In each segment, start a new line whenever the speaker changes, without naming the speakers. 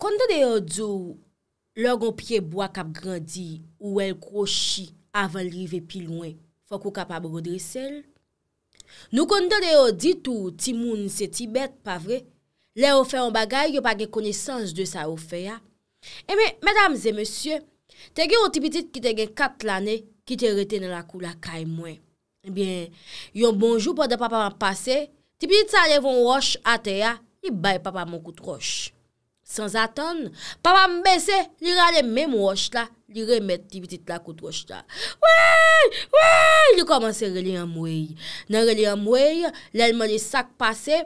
Konde de yo djou lor gon pye bwa kap grandi ou el krochi avan rive pi lwen, fok ou kap abrodri sel? Nou konde de yo dit ou ti moun se ti bet, pa vre, le ou fe yon bagay yo pa gen konesans de sa ou fe ya. Eme, medamze, monsye, te gen yon tipitit ki te gen kat lane ki te retene la kou la kay mwen. Ebyen, yon bonjou po de papa man pase, tipitit sa le von wosh ate ya, li bay papa man kout wosh. Sans aton, papa mbe bese, li rale mèm wosh la, li remet ti bitit la kout wosh la. Ouè, ouè, li komanse relè yon mwèy. Nan relè yon mwèy, lèlman li sak pase,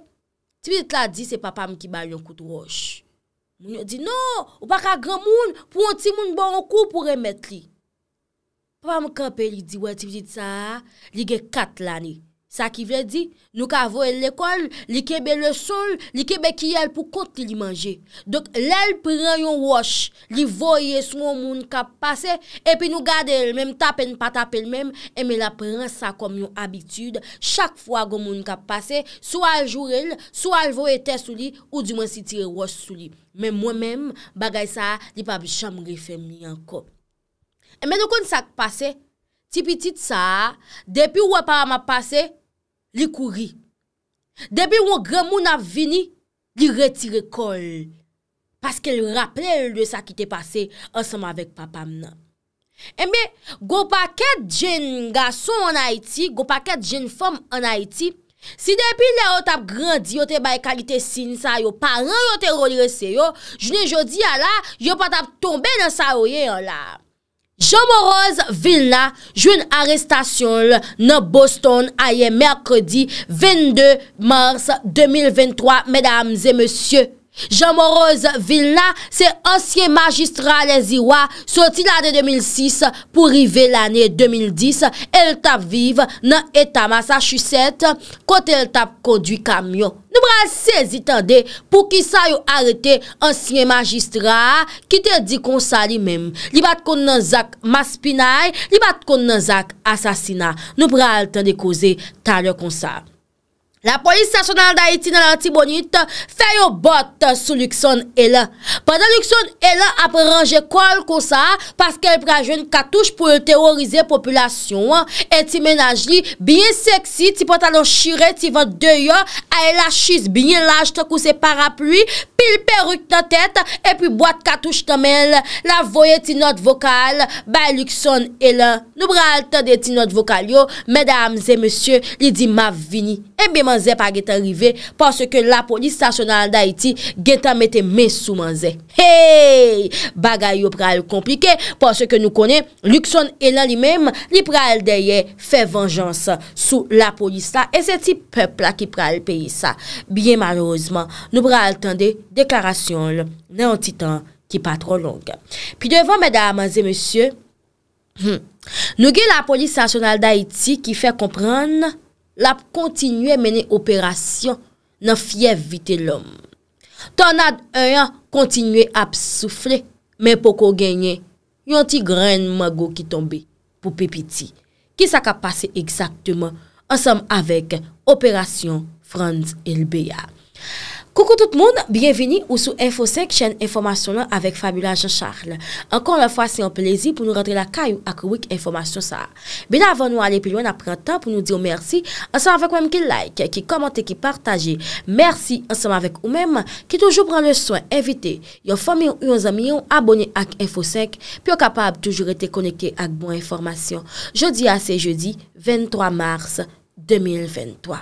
ti bitit la di se papa mki banyon kout wosh. Mwen yo di nou, ou pa ka gremoun, pou an ti moun bon wokou pou remet li. Papa mkepe li di wè, ti bitit sa, li ge kat lanik. Sa ki vle di, nou ka voel l'ekol, li kebe le sol, li kebe ki el pou konti li manje. Dok lèl pren yon wosh, li voye sou moun kap pase, epi nou gade el mèm tapen pa tapen mèm, eme la pren sa kom yon abitude, chak fwa goun moun kap pase, sou al jurel, sou al voye tesou li, ou di mwen si tire wosh sou li. Mè mwen mèm, bagay sa, li pa bi cham gri fèm li an kom. Eme nou kon sa k'pase, tipi tit sa, depi wè pa a ma pase, Li kouri. Depi yon gran moun ap vini, li retire kol. Paske l raple l de sa ki te pase ansanman vek papa mnan. Mbe, go paket jen gason an Haiti, go paket jen fom an Haiti, si depi l yo tap grandi, yo te bay kalite sin sa yo, paran yo te roli rese yo, jne jodi ya la, yo patap tombe nan sa oye yo la. Jamoroz Vilna, joun arrestasyon nan Boston aye merkredi 22 mars 2023, medams e monsye. Jan Moroz Vilna, se ansye magistra le ziwa, soti la de 2006 pou rive l ane 2010, el tap vive nan etama sa chuset kote el tap kondwi kamyon. Nou pral se zi tande pou ki sa yo arete ansye magistra ki te di konsa li mem. Li bat kon nan zak maspinay, li bat kon nan zak asasina. Nou pral tande koze talo konsa. La polis stasyonal da iti nan lantibonite feyo bot sou Luxon elan. Padan Luxon elan apre ranje kol ko sa, paske el prejwen katouj pou leterorize populasyon, eti menajli binye seksi, ti patalon shire, ti vant deyo, ay la chis binye laj to kouse parapluye, il peruk tan tet, epi boat katouche tan mel, la voye ti not vokal, ba luk son elan. Nou pral tan de ti not vokal yo, medamze, monsye, li di ma vini, e eh bimanze pa geta rive, porske la polis stasyonal da iti, geta mette me soumanze. Hey! Bagay yo pral komplike, porske nou kone, luk son elan li mem, li pral deye, fe venjans sou la polis la, e se ti pepla ki pral peye sa. Bien malouzman, nou pral tan de Deklarasyon lè, nè yon titan ki pa tro long. Pi devan mèdè amaze, mèsyè, nou gen la polis sasyonal d'Haïti ki fè komprèn lè ap kontinuè mènen operasyon nan fyev vite lòm. Ton ad yon kontinuè ap soufrè, mè poko genye, yon ti gren magou ki tombe pou pepiti. Ki sa ka pase eksaktèman ansèm avèk operasyon Franz Elbea. Koukou tout moun, bienveni ou sou Infosek, chen informasyon nan avek Fabula Jean-Charles. Ankon la fwa, se yon plezi pou nou rentre la kayou ak wik informasyon sa. Bina avan nou ale pi lwen apre tan pou nou diyo mersi, ansan avèk ou mèm ki like, ki komante, ki partaje. Mersi ansan avèk ou mèm ki toujou pran le son evite. Yon fami ou yon zami yon abonye ak Infosek, pi yo kapab toujou rete koneke ak bon informasyon. Jodi a se jodi, 23 mars 2023.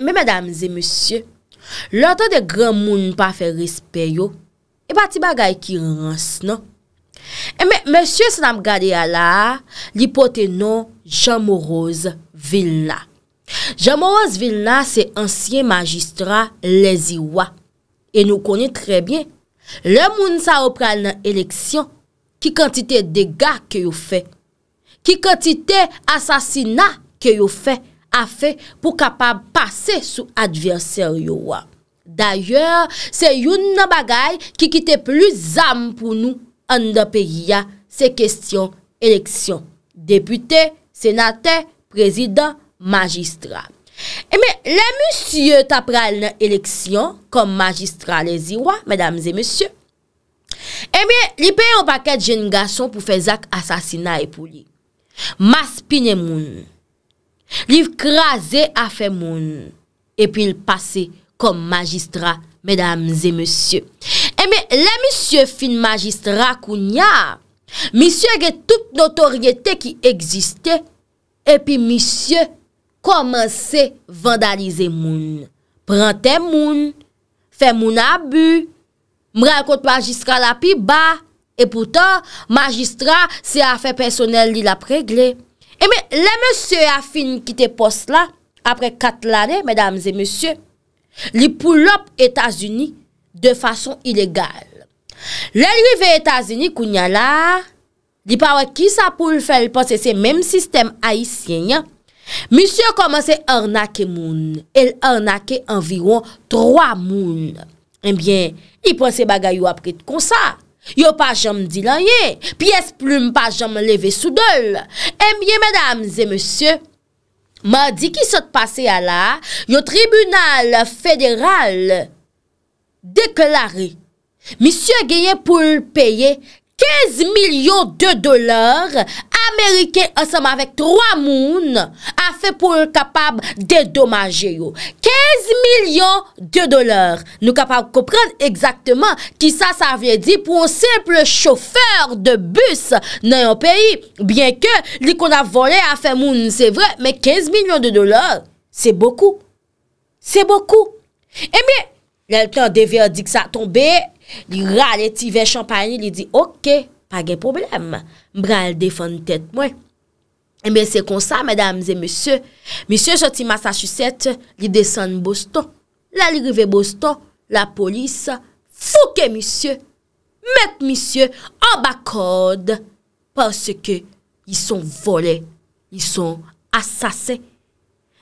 Me mèdames et monsieurs. Lantan de gran moun pa fe rispe yo, e pati bagay ki rans nan. Eme, monsye se nam gade ya la, li pote nan Jean-Morose Villena. Jean-Morose Villena se ansyen magistra leziwa. E nou konye trebyen, le moun sa ou pral nan eleksyon, ki kantite dega ke yo fe, ki kantite asasina ke yo fe. a fe pou kapab pase sou adverser yowa. D'ayor, se yon nan bagay ki kite plu zam pou nou an da peyi ya se kestyon eleksyon. Depute, senate, prezident, magistra. Emi, le musye tap pral nan eleksyon kom magistra le ziwa, medamze musye. Emi, li peyo paket jen gason pou fe zak asasina e pou li. Mas pinemouni. Li krasè eh a fè moun E pi l'passe kom magistra Mèdames et monsie E mi lè monsie fin magistra Kounya Monsie gen tout notoriété ki egziste E pi monsie Komanse vandalize moun Prantè moun Fè moun abu Mre akot magistra la pi ba E poutan magistra Se a fè personel li la pregle E eh mi, le monsye a fin kite pos la, apre kat l'ane, medams e monsye, li pou lop Etasuni de fason ilegal. Le li ve Etasuni, kounya la, di pa wè ki sa pou l fèl pos ese menm sistem haisyen, monsye komanse ornake moun, el ornake anviron 3 moun. E eh mi, li pos se bagayou apre te konsa. Yo pa jom dilanye Pi esplume pa jom leve soudol Emyen eh medams e monsye Ma di ki sot pase ala Yo tribunal federal Deklari Monsye geye pou peye 15 milyon de dolar, Amerike ansama vek 3 moun, a fe pou kapab dedomaje yo. 15 milyon de dolar. Nou kapab kopren exactement ki sa sa vye di pou seple chofer de bus nan yon peyi. Bien ke li kon a vole a fe moun, se vre, me 15 milyon de dolar, se boku. Se boku. E mi, lalte an devye di ki sa tombe, e. Li ral eti ve champany li di, ok, pa gen problem, mbral defon tet mwen. E men se konsa, mesdames e mesye, mesye soti Massachusetts li desen Boston, la li rive Boston, la polis fouke mesye, met mesye oba kode, parce ke li son volen, li son asasen.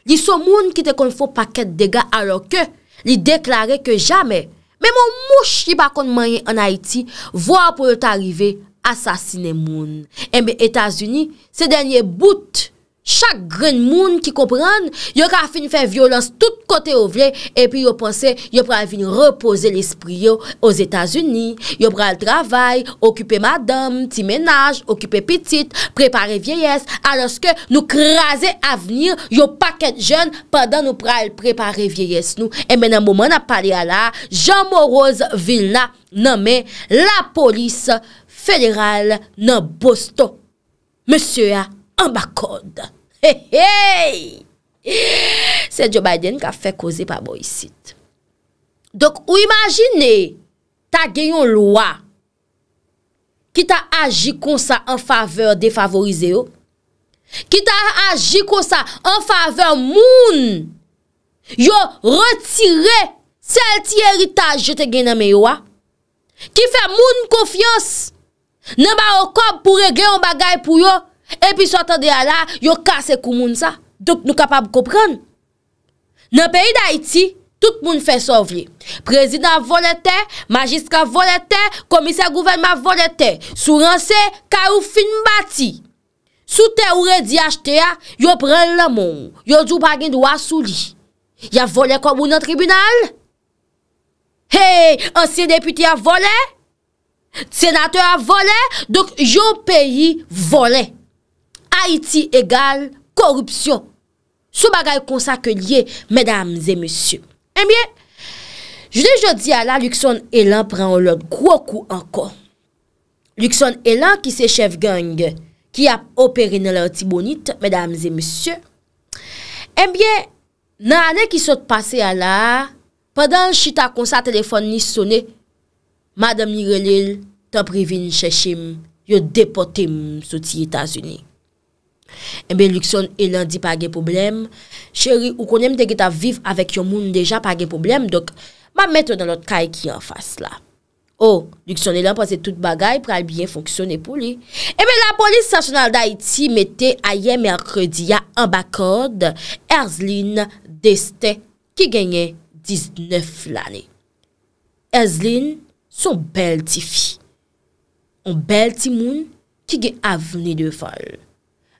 Li son moun kite kon fou paket dega alo ke li deklare ke jamen Me mou mou shibakon manye an Haiti, vwa pou yot arrive asasine moun. Eme eh Etasuni, se denye bout. Chak gren moun ki kompran, yo ka fin fè violans tout kote ou vle, epi yo pense yo pral vin repose l'esprit yo os Etats-Unis, yo pral travay, okupe madam, ti menaj, okupe pitit, prepare vieyes, aloske nou krasè avenir yo paket jen padan nou pral prepare vieyes nou. E menan mouman ap pale ala, Jean Moroz Vilna nanme la polis federal nan Bosto. Monsie a ambakod. Se Djo Biden ka fe koze pa bo yisit Dok ou imagine Ta gen yon lwa Ki ta agi kon sa An faveur defavorize yo oh. Ki ta agi kon sa An faveur moun Yo retire Selti eritaj yo te gen Nan men yo wa Ki fe moun konfiyans Nan ba okob pou regle yon bagay pou yo Epi sotan de ala, yo kase kou moun sa. Dok nou kapab koupren. Nan peyi da iti, tout moun fe sovye. Prezident volete, majist ka volete, komise gouverman volete, sou rense, ka ou fin bati. Sou te ou redi achete ya, yo pren laman. Yo zoupa gen do asou li. Ya vole komoun nan tribunal? Hey, ansi deputi ya vole? Senatè a vole? Dok yo peyi vole. Haiti egal korupsyon, sou bagay konsa ke liye, mèdames et monsye. Enbyè, jdè jodi ala, Luxon Elan pran ou lòd kouakou anko. Luxon Elan ki se chef gang, ki ap operin nou lòd ti bonit, mèdames et monsye. Enbyè, nan anè ki sot pase ala, padan chita konsa telefon ni sone, mèdame ni relil, tan privin chèchim, yo depotim soti Itazunik. Ebe, eh luk son elan di pa ge poublem, cheri, ou konem de geta viv avèk yon moun deja pa ge poublem, dok, ma meto nan lot kay ki an fas la. O, luk son elan pase tout bagay pou al bien fonksyon e pou li. Ebe, la polis sasyonal da iti mette a ye merrediya an bakod, Erzlin Deste ki genye 19 lane. Erzlin son bel ti fi. On bel ti moun ki ge avne de fol.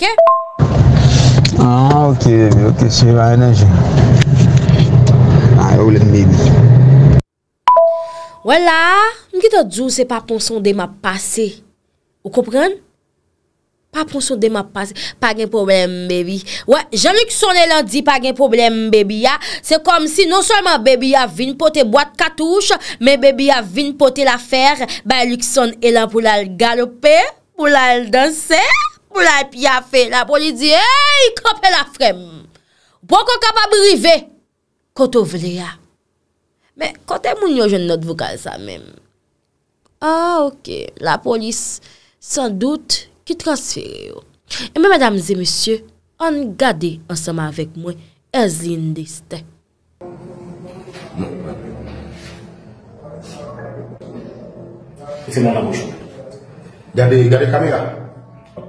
Wala, ah, ah, mki te djou se pa pon son de ma pase Ou kopren? Pa pon son de ma pase Pa gen problem bebi Wala, jan luk son elan di pa gen problem bebi ya Se kom si non solman bebi ya vin pote boate katouche Men bebi ya vin pote la fer Ba luk son elan pou la galope Pou la el danse Mwen la epi a fe, la polis di, hey, kopel a frem. Bon kon kapab rive, koto vle ya. Men, kote moun yo jen not vokal sa men. Ah, ok, la polis, san dout, ki transfer yo. E men, mèdames et monsieurs, an gade ansama avek mwen, el zin de ste.
E seman la mouchou. Gade, gade kamera.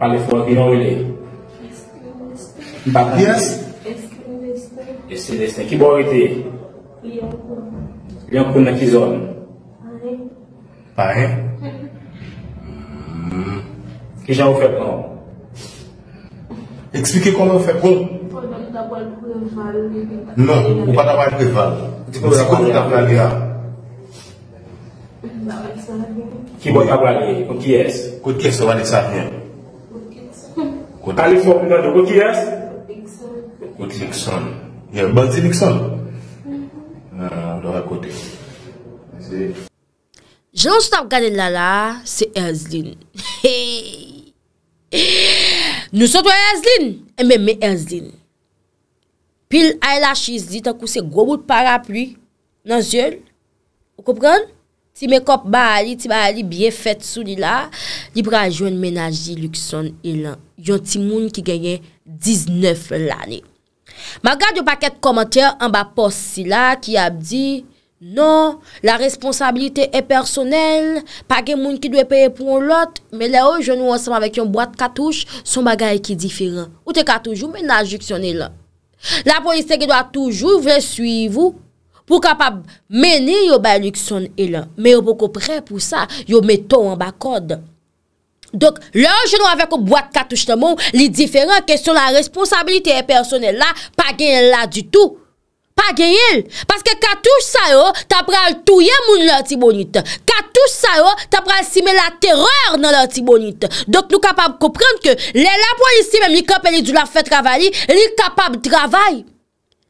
Pale fwo agi yon wile. Eske yon esten. Bap yas?
Eske yon esten.
Eske yon esten. Ki bo ou
ete? Liyon kou. Liyon kou nan ki zon? Pae. Pae? Ke jan ou feb nou? Ekspike kou nan ou feb nou? Ou
pata wale kou nan wale. Non,
ou pata wale kou nan wale. Ou pata wale kou nan wale ya.
Ou pata wale sa vye.
Ki bo tab wale? Ou ki es? Kote kese wale sa vye. Kalifor mi nan do koti yes? Koti Lixon. Mbansi Lixon? Nan euh, do akoti.
Je nou sot ap gane lala, se Erzlin. Nou sot wè Erzlin? E eh, mè mè Erzlin. Pil ay la chiz di takou se gwo bout parapli nan zyon. Ou kopran? Ti me kop ba li, ti ba li bie fèt sou li la. Li pranjwen menaj di Lixon ilan. yon ti moun ki genye 19 l ane. Ma gade yo paket komantye an ba pos si la ki ap di, non, la responsabilite e personel, paket moun ki dwe peye pou l ot, me le ou jenou ansam avek yon boat katouj, son bagay ki diferan. Ou te katouj, ou menaj liksion elan. La polise ki do a toujou, ve suyivou, pou kapap meni yo bay liksion elan. Me yo poko pre pou sa, yo metou an ba kod. Donk, la jenon avek ou bwa katouche te moun, li diferent kesyon la responsabilite e personel la, pa genye la du tout. Pa genye il. Paske katouche sa yo, ta pral touye moun lantibonite. Katouche sa yo, ta pral sime la teror nan lantibonite. Donk, nou kapab kouprenk ke, le la polisi men mi kapeli du la fè travali, li kapab travay.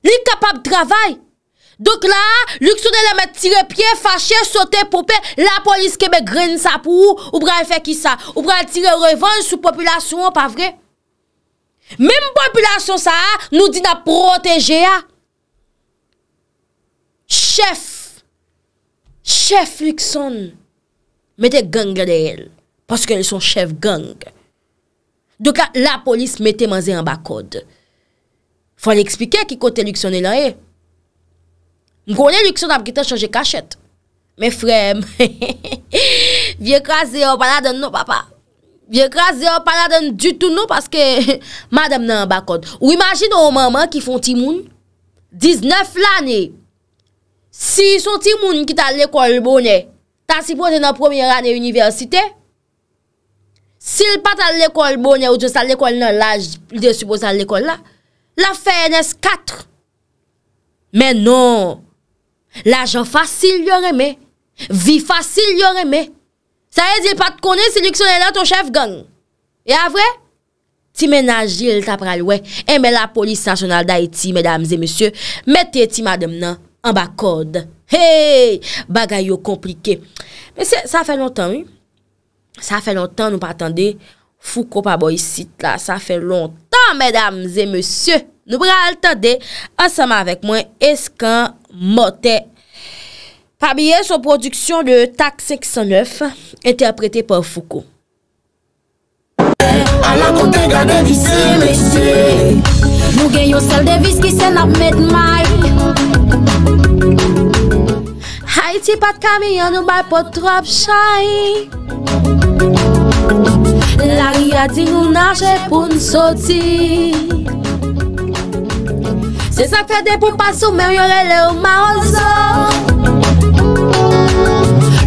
Li kapab travay. Dok la, Luksonela mè tire pie, fache, sote, popè, la polis kebe gren sa pou ou prè a fè ki sa. Ou prè a tire revanche sou populasyon, pa vre? Mèm populasyon sa a, nou di na proteje a. Ah. Chef, Chef Lukson, mète gang la de el, paske lè son chef gang. Dok la, la polis mète manze an ba kode. Fò lè ekspike ki kote Luksonela e. M konen liksyon ap gita chanje kachet. Me frem. Vie krasi an pala den nou papa. Vie krasi an pala den du tout nou. Paske madem nan bakot. Ou imagine ou maman ki fon timoun. 19 l'an e. Si son timoun ki tan l'ekol bon e. Tan sipote nan premier an e universite. Si l patan l'ekol bon e. Ou jen san l'ekol nan laj. L dey supo san l'ekol la. La fey enes 4. Men non. L'ajon fasil yoreme, vi fasil yoreme Sa e di pat konen seleksyonen nan ton chef gang Ya vwe? Ti mena jil ta pralwe, eme eh, la polis sasjonal da eti, medams e monsye Mete eti madem nan, an ba kod Hey, bagay yo komplike Men se, sa fe lontan yon Sa fe lontan nou patande, fou ko pa boy sit la Sa fe lontan, medams e monsye Nou bra al tade ansama avek mwen Eskan Mote Pabye sou produksyon le Tak 509 Interprete pa Foukou Lari a di nou nage pou nou soti Desak fe de pou pas ou men yore le ou ma ouzo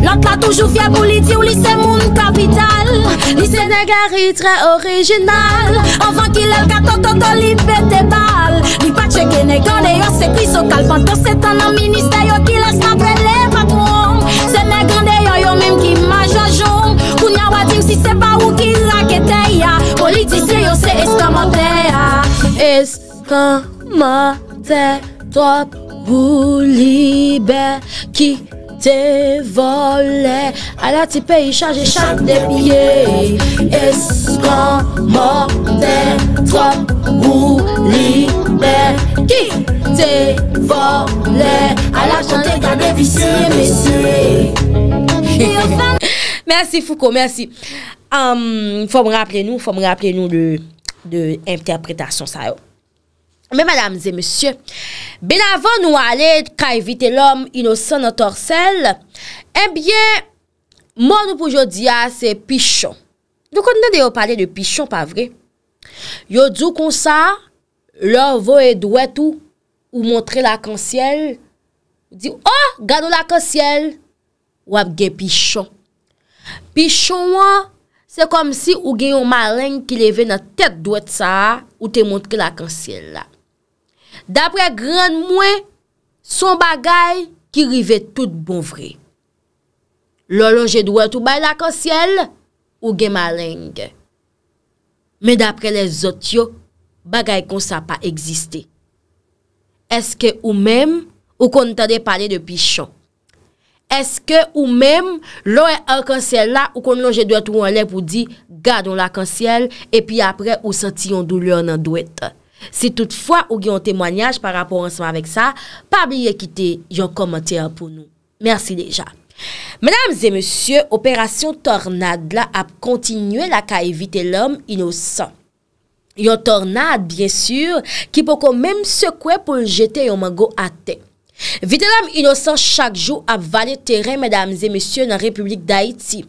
Lant la toujou fye pou li di ou li se moun kapital Li Senegeri tre orijinal Anvan ki lel ka to to to li pete bal Li pache gen e gande yo se kri so kalpant Do se tan nan minister yo ki les nabre le patwom Senegende yo yo mem ki majajom Koun ya wadim si se pa ou ki lakete ya Politiste yo se eskamente ya Eskante Mante, to pou libe, ki te vole, ala ti pe yi chanje chanj de piye. Es kon, mante, to pou libe, ki te vole, ala chanje chanje vise vise. Mersi Fouko, mersi. Um, fò m raple nou, fò m raple nou de interpretasyon sa yo. Men, madame ze, monsye, ben avon nou ale ka evite l'om inosan nan torsel, ebyen, eh moun nou poujou diya ah, se pichon. Nou konnen de yo pale de pichon, pa vre. Yo djou kon sa, lor vo e dwet ou, ou montre l'akansiyel. Di, oh, gado l'akansiyel, wap gen pichon. Pichon wan, se kom si ou gen yon malen ki leve nan tet dwet sa, ou te montre l'akansiyel la. Dapre gran mwen, son bagay ki rive tout bon vre. Lo lonje dwe tou bay lakansyel ou gen maleng. Men dapre le zot yo, bagay kon sa pa egziste. Eske ou men, ou kon tade pale de pichon. Eske ou men, lo e lakansyel la ou kon lonje dwe tou anle pou di, gadon lakansyel, epi apre ou santi yon doulyon nan dwe tate. Se toutfwa ou gen yon temwanyaj par rapport anseman vek sa, pa biye kite yon komantiyan pou nou. Mersi deja. Menam zemesye, operasyon tornad la ap kontinye la ka evite lom inosan. Yon tornad, bien sur, ki pou kon menm sekwe pou jete yon mango ate. Evite lom inosan chak jou ap vale teren, menam zemesye, nan Republik Daiti.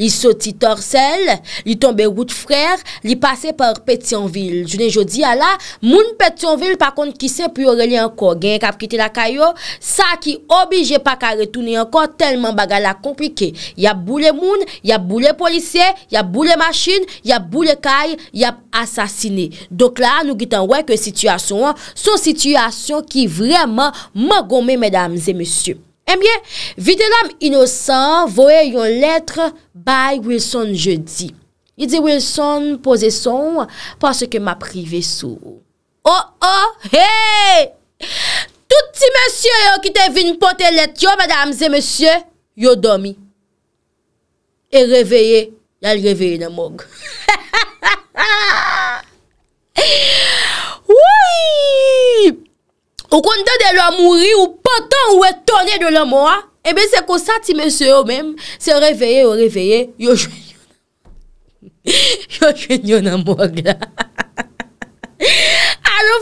Li soti torsel, li tombe wout frer, li pase par Petionville. Jounen jodi ya la, moun Petionville pa kont ki se pi ore li anko. Gen kap kite la kayo, sa ki obije pa ka retouni anko, telman baga la komplike. Yap bou le moun, yap bou le polisye, yap bou le maschine, yap bou le kay, yap asasine. Dok la, nou git anwek e sityasyon an, son sityasyon ki vreman magome, medamze, mesyum. Emyen, eh vide lam inosan Voye yon letre Bay Wilson je di Yide Wilson pose son Pase ke ma prive sou Ho, oh, oh, ho, hey Touti monsye yo Ki te vin pote let yo Yodomi E reveye Yal reveye namog Ha, ha, ha Ha, ha, ha Ou konta de la mouri ou patan ou etone de la moua. Ebe se kosati mese yo mèm. Se reveye yo reveye. Yo jwen yon amou agla.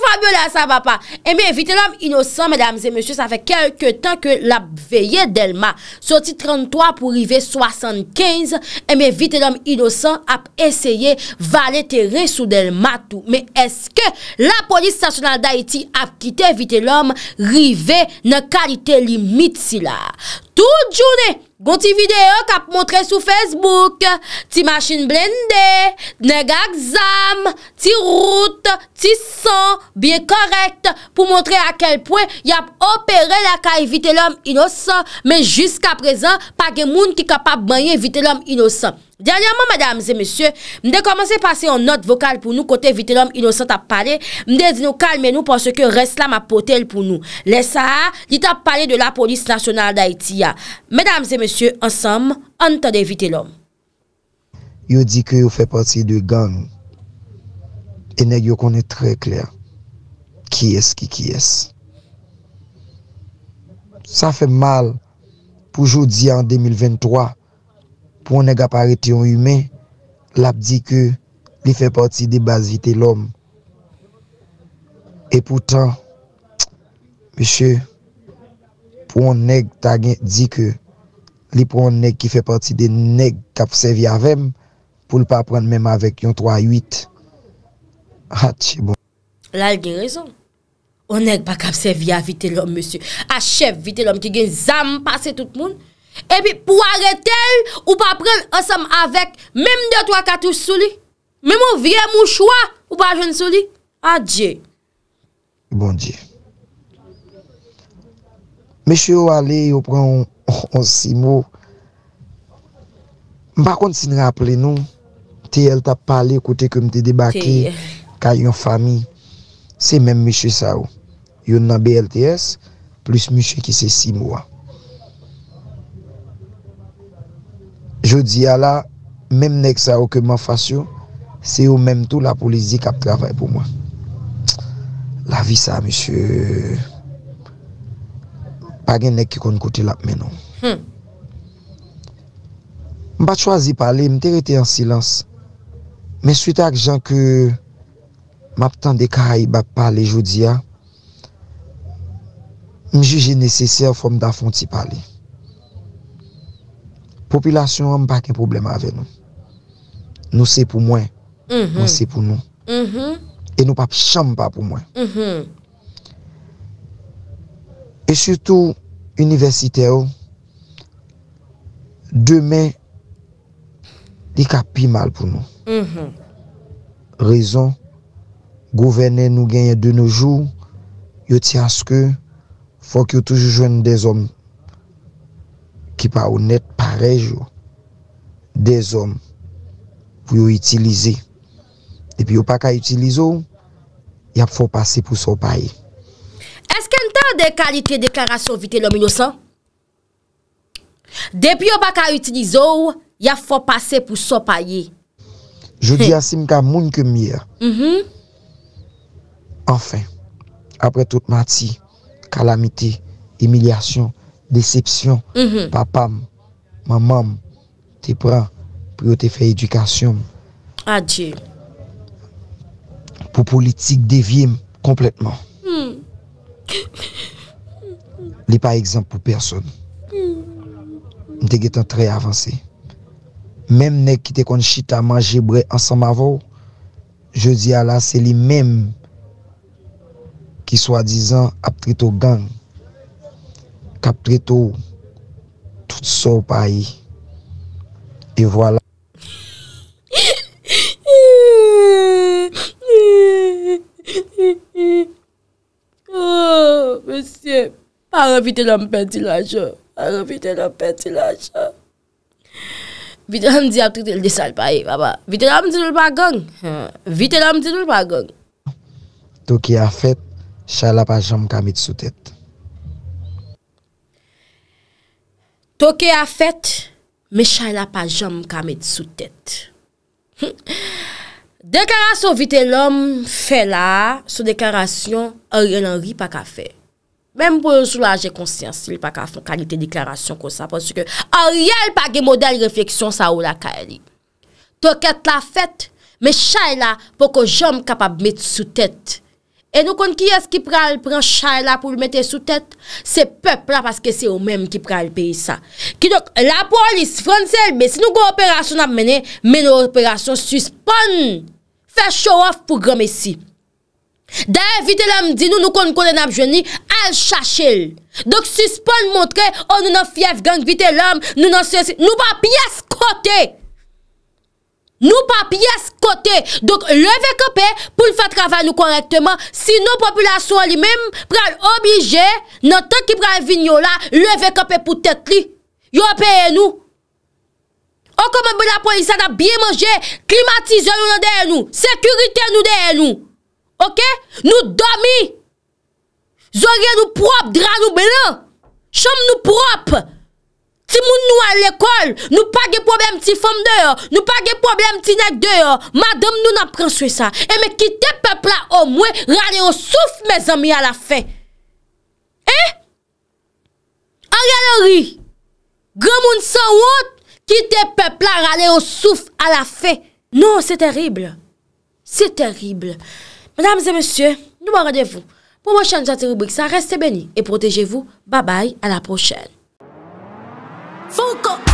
Fabyo eh la sa vapa E mi evite lom inosan Mèdames et mèsyè Sa fè kèlke tan Kèl ap veye delma Soti 33 pou rive 75 E eh mi evite lom inosan Ap esye valete re sou delma tou Mè eske la polis stasyonal da iti Ap kite evite lom Rive nan kalite limit si la Tout jounè Gon ti video ka ap montre sou Facebook, ti machine blendé, nek akzam, ti route, ti san, biye korekt pou montre akel poen yap opere la ka evite lom inosan. Men jiska prezan, pa gen moun ki kapap bany evite lom inosan. Dernyaman, madame zemesye, mde komanse pase yon not vokal pou nou kote vite lom inosant ap pale, mde zinou kalme nou pon se ke resla ma potel pou nou. Lesa ha, dit ap pale de la polis nasyonal da Itiya. Madame zemesye, ansam, an tade vite lom.
Yo di ke yo fe pati de gang, ene yo konen tre kler, ki es ki ki es. Sa fe mal pou jodi an 2023. Poun neg aparetyon yon yume, lap di ke li fe porti de bas vite lom. E poutan, mèche, poun neg ta gen di ke li poun neg ki fe porti de neg kapse via vèm pou l pa pren mèm avèk yon 3-8. Atchè ah, bon.
Lal gen rezon. O neg pa kapse via vite lom, mèche. Achev vite lom ki gen zampase tout moun. epi pou arete ou pa pren ansem avek, mem de to a katou sou li mem ou vye mou chwa ou pa jwen sou li, adje bon diye
mèche ou ale ou pren an si mou mpa kont si nè aple nou te el ta pale kote kèm te debake, kèm yon fami se mèm mèche sa ou yon nan BLTS plus mèche ki se si mou an Jodi a la, mem nek sa okuman fasyon, se yo mem tou la polizi kap travay pou mwen. La vi sa, monsye, pa gen nek ki kon kote lap menon. Hmm. Mba chwazi pale, mte rete an silans. Men suite ak jan ke map tan de karay ba pale jodi a, mjije neseser fwom da fwonti pale. Popilasyon am pa ke problem ave nou. Nou se pou mwen. Mhm. Nou se pou nou. Mhm. E nou pa chanm pa pou mwen. Mhm. E suto, universite ou, deme, di ka pi mal pou nou. Rezon, gouvene nou genye de nou jou, yo ti aske, fok yo toujou jwen de zon ki pa ou net pou mwen. rejou de zon pou yo itilize. Depi yo pa ka itilize ou, ya fò pase pou so paye.
Eske nta de kalite deklarasyon vite lomino san? Depi yo pa ka itilize ou, ya fò pase pou so paye.
Je di asim ka moun kemye. Mm-hmm. Enfè, apre tout mati, kalamite, emilyasyon, decepsyon, mm-hmm. papam, mamam te pran pou yo te fe edukasyon. Adje. Ah, po politik devye kompletman. Hmm. Li pa ekzamp pou person. M te getan tre avanse. Mem nek ki te kon chita manje bre ansan ma vou, je di ala se li mem ki swa dizan ap tre to gang. Kap tre to Tout sa ou pa yi. Di wala.
Meseye. Ara vite la mpè di la jò. Ara vite la mpè di la jò. Vite la mdia tout el de sal pa yi baba. Vite la mdia l bagon. Vite la mdia l bagon.
To ki a fèt, chay la pa jòm kamit sou tèt.
Toke a fèt, me chay la pa jom ka met sou tèt. Dekarasyon vite lom fè la, sou deklarasyon, a rye lan ri pa ka fè. Mèm pou yon sou la jè konsyansil pa ka fè kalite deklarasyon kon sa, pòsè ke a rye l pa ge model refleksyon sa ou la ka eri. Toke la fèt, me chay la po ko jom ka pa met sou tèt. E nou kon ki es ki pral pran chay la pou l mette sou tet, se pep la paske se ou menm ki pral peri sa. Ki dok la polis fran sel, men si nou kon operasyon ap mene, men nou operasyon suspon, fè show off pou grom esi. Da evite l amdi nou nou kon kon en ap jweni, al chache l. Dok suspon montre, o oh, nou nan fief gang vite l am, nou nan se si, nou pa pi as kote. Nou pa piyes kote, donk leve kope pou l fa travay nou korekteman, si nou populasyon li mem pral oblije, nan tan ki pral vinyo la, leve kope pou tet li, yo apen nou, an oh, koman be la polisa da bie manje, klimatize nou nan den nou, sekurite nou den nou, nou domi, zon gen nou prop, dra nou be lan, chom nou prop, Si moun nou an l'ekol, nou pa ge problem ti fom deyo, nou pa ge problem ti nek deyo. Madame nou nan pranswe sa. E me kite pepla omwe, rale yo souf me zami a la fe. Eh? A gale ri. Gwamoun sa wot, kite pepla rale yo souf a la fe. Non, se terrible. Se terrible. Menames et messieurs, nou an radevou. Pou mwen chan nou sa teribouk sa, reste beni e protejevou. Babay, a la prochen. Full